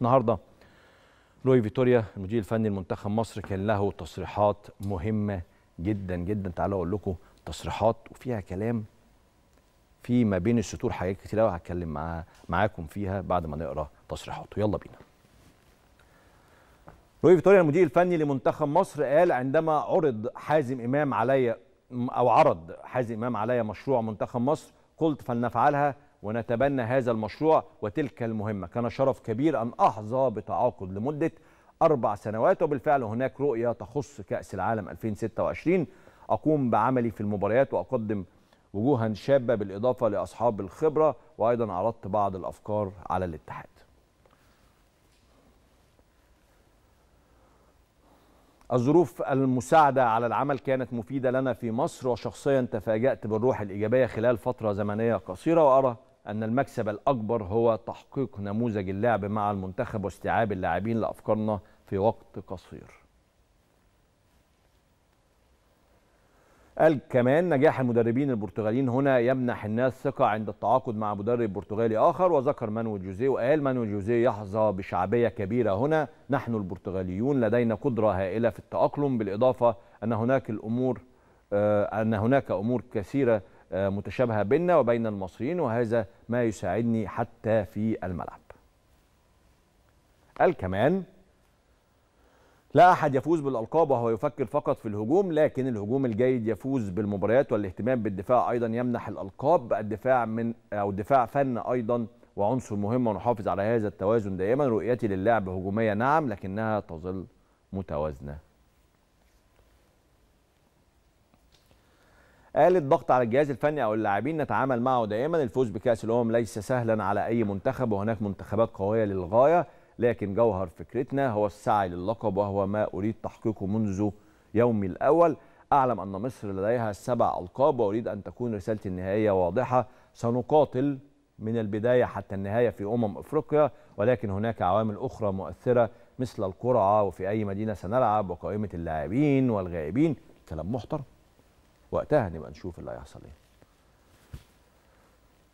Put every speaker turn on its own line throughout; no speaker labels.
النهارده لوي فيتوريا المدير الفني لمنتخب مصر كان له تصريحات مهمه جدا جدا تعالوا اقول لكم تصريحات وفيها كلام في ما بين السطور حاجات كتير قوي هتكلم مع معاكم فيها بعد ما نقرا تصريحاته يلا بينا لوي فيتوريا المدير الفني لمنتخب مصر قال عندما عرض حازم امام عليا او عرض حازم امام عليا مشروع منتخب مصر قلت فلنفعلها ونتبنى هذا المشروع وتلك المهمة كان شرف كبير أن أحظى بتعاقد لمدة أربع سنوات وبالفعل هناك رؤية تخص كأس العالم 2026 أقوم بعملي في المباريات وأقدم وجوها شابة بالإضافة لأصحاب الخبرة وأيضا عرضت بعض الأفكار على الاتحاد الظروف المساعدة على العمل كانت مفيدة لنا في مصر وشخصيا تفاجأت بالروح الإيجابية خلال فترة زمنية قصيرة وأرى أن المكسب الأكبر هو تحقيق نموذج اللعب مع المنتخب واستيعاب اللاعبين لأفكارنا في وقت قصير قال كمان نجاح المدربين البرتغاليين هنا يمنح الناس ثقة عند التعاقد مع مدرب برتغالي آخر وذكر مانويل جوزيه وقال مانويل جوزيه يحظى بشعبية كبيرة هنا نحن البرتغاليون لدينا قدرة هائلة في التأقلم بالإضافة أن هناك الأمور آه، أن هناك أمور كثيرة آه، متشابهه بيننا وبين المصريين وهذا ما يساعدني حتى في الملعب. قال كمان لا أحد يفوز بالألقاب وهو يفكر فقط في الهجوم لكن الهجوم الجيد يفوز بالمباريات والاهتمام بالدفاع أيضا يمنح الألقاب الدفاع من أو الدفاع فن أيضا وعنصر مهم ونحافظ على هذا التوازن دائما رؤيتي للعب هجومية نعم لكنها تظل متوازنة قال الضغط على الجهاز الفني او اللاعبين نتعامل معه دائما الفوز بكاس الامم ليس سهلا على اي منتخب وهناك منتخبات قويه للغايه لكن جوهر فكرتنا هو السعي للقب وهو ما اريد تحقيقه منذ يومي الاول اعلم ان مصر لديها سبع القاب واريد ان تكون رسالتي النهائيه واضحه سنقاتل من البدايه حتى النهايه في امم افريقيا ولكن هناك عوامل اخرى مؤثره مثل القرعه وفي اي مدينه سنلعب وقائمه اللاعبين والغائبين كلام محترم وقتها نبقى نشوف اللي هيحصل ايه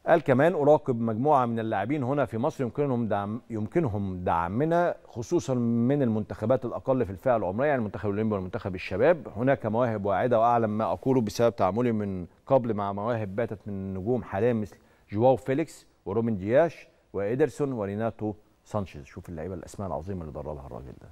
قال كمان اراقب مجموعه من اللاعبين هنا في مصر يمكنهم دعم يمكنهم دعمنا خصوصا من المنتخبات الاقل في الفئه العمريه يعني المنتخب الاولمبي والمنتخب الشباب هناك مواهب واعده واعلم ما اقوله بسبب تعاملي من قبل مع مواهب باتت من نجوم حاليا مثل جواو فيليكس ورومين دياش وإيدرسون وريناتو سانشيز شوف اللعيبه الاسماء العظيمه اللي دربها الراجل ده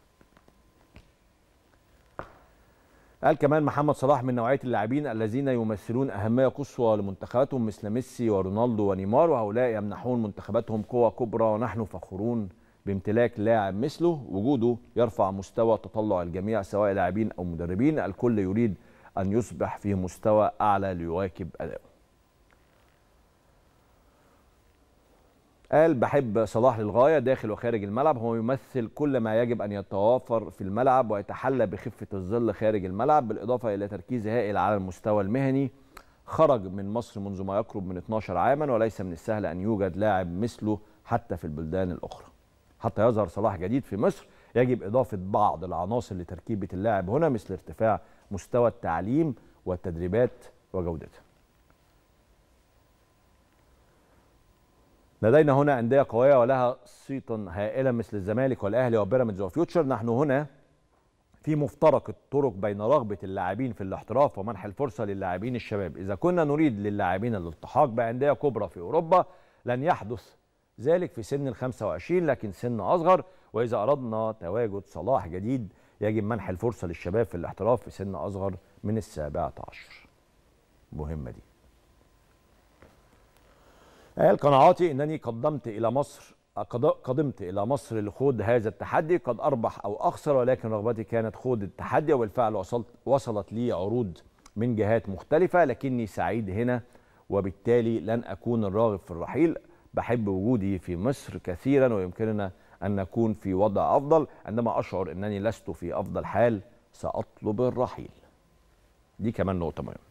قال كمان محمد صلاح من نوعيه اللاعبين الذين يمثلون اهميه قصوى لمنتخباتهم مثل ميسي ورونالدو ونيمار وهؤلاء يمنحون منتخباتهم قوه كبرى ونحن فخورون بامتلاك لاعب مثله وجوده يرفع مستوى تطلع الجميع سواء لاعبين او مدربين الكل يريد ان يصبح في مستوى اعلى ليواكب اداؤه قال بحب صلاح للغاية داخل وخارج الملعب هو يمثل كل ما يجب أن يتوافر في الملعب ويتحلى بخفة الظل خارج الملعب بالإضافة إلى تركيز هائل على المستوى المهني خرج من مصر منذ ما يقرب من 12 عاما وليس من السهل أن يوجد لاعب مثله حتى في البلدان الأخرى حتى يظهر صلاح جديد في مصر يجب إضافة بعض العناصر لتركيبة اللاعب هنا مثل ارتفاع مستوى التعليم والتدريبات وجودتها لدينا هنا أندية قوية ولها صيتا هائلا مثل الزمالك والأهلي وبيراميدز وفيوتشر نحن هنا في مفترق الطرق بين رغبة اللاعبين في الاحتراف ومنح الفرصة للاعبين الشباب إذا كنا نريد للاعبين الالتحاق بأندية كبرى في أوروبا لن يحدث ذلك في سن ال 25 لكن سن أصغر وإذا أردنا تواجد صلاح جديد يجب منح الفرصة للشباب في الاحتراف في سن أصغر من السابعة عشر مهمة دي قناعاتي أنني قدمت إلى مصر قدمت إلى مصر لخوض هذا التحدي قد أربح أو أخسر ولكن رغبتي كانت خوض التحدي وبالفعل وصلت وصلت لي عروض من جهات مختلفة لكني سعيد هنا وبالتالي لن أكون الراغب في الرحيل بحب وجودي في مصر كثيرا ويمكننا أن نكون في وضع أفضل عندما أشعر أنني لست في أفضل حال سأطلب الرحيل دي كمان نقطة مهمة